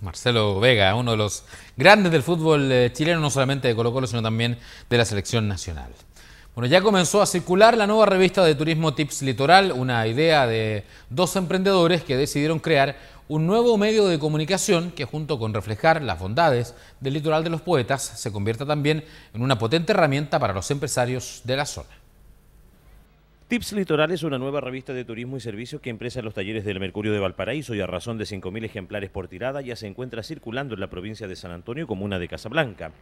Marcelo Vega, uno de los grandes del fútbol eh, chileno, no solamente de Colo Colo, sino también de la selección nacional. Bueno, ya comenzó a circular la nueva revista de turismo Tips Litoral, una idea de dos emprendedores que decidieron crear un nuevo medio de comunicación que junto con reflejar las bondades del litoral de los poetas se convierta también en una potente herramienta para los empresarios de la zona. Tips Litoral es una nueva revista de turismo y servicios que empresa los talleres del Mercurio de Valparaíso y a razón de 5.000 ejemplares por tirada ya se encuentra circulando en la provincia de San Antonio, comuna de Casablanca.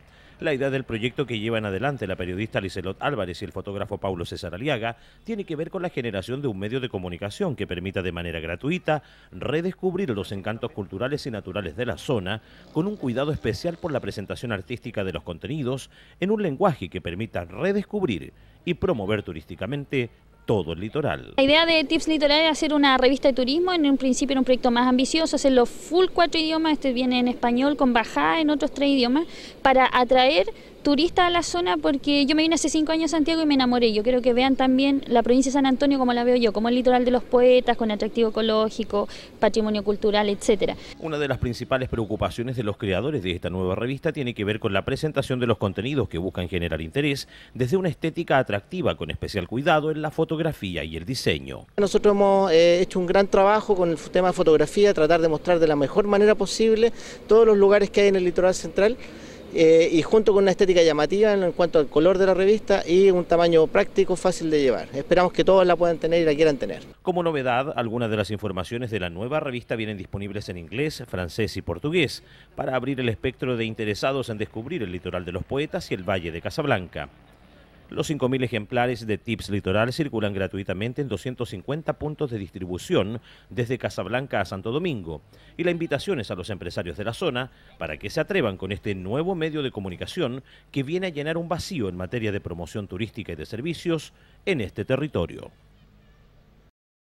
La idea del proyecto que llevan adelante la periodista Liselot Álvarez y el fotógrafo Paulo César Aliaga tiene que ver con la generación de un medio de comunicación que permita de manera gratuita redescubrir los encantos culturales y naturales de la zona con un cuidado especial por la presentación artística de los contenidos en un lenguaje que permita redescubrir y promover turísticamente todo el litoral. La idea de Tips Litoral es hacer una revista de turismo, en un principio era un proyecto más ambicioso, hacerlo full cuatro idiomas, este viene en español con bajada en otros tres idiomas, para atraer Turista a la zona porque yo me vine hace cinco años a Santiago y me enamoré. Yo quiero que vean también la provincia de San Antonio como la veo yo, como el litoral de los poetas, con atractivo ecológico, patrimonio cultural, etcétera. Una de las principales preocupaciones de los creadores de esta nueva revista tiene que ver con la presentación de los contenidos que buscan generar interés desde una estética atractiva con especial cuidado en la fotografía y el diseño. Nosotros hemos eh, hecho un gran trabajo con el tema de fotografía, tratar de mostrar de la mejor manera posible todos los lugares que hay en el litoral central. Eh, y junto con una estética llamativa en cuanto al color de la revista y un tamaño práctico fácil de llevar. Esperamos que todos la puedan tener y la quieran tener. Como novedad, algunas de las informaciones de la nueva revista vienen disponibles en inglés, francés y portugués para abrir el espectro de interesados en descubrir el litoral de los poetas y el Valle de Casablanca. Los 5.000 ejemplares de Tips Litoral circulan gratuitamente en 250 puntos de distribución desde Casablanca a Santo Domingo y la invitación es a los empresarios de la zona para que se atrevan con este nuevo medio de comunicación que viene a llenar un vacío en materia de promoción turística y de servicios en este territorio.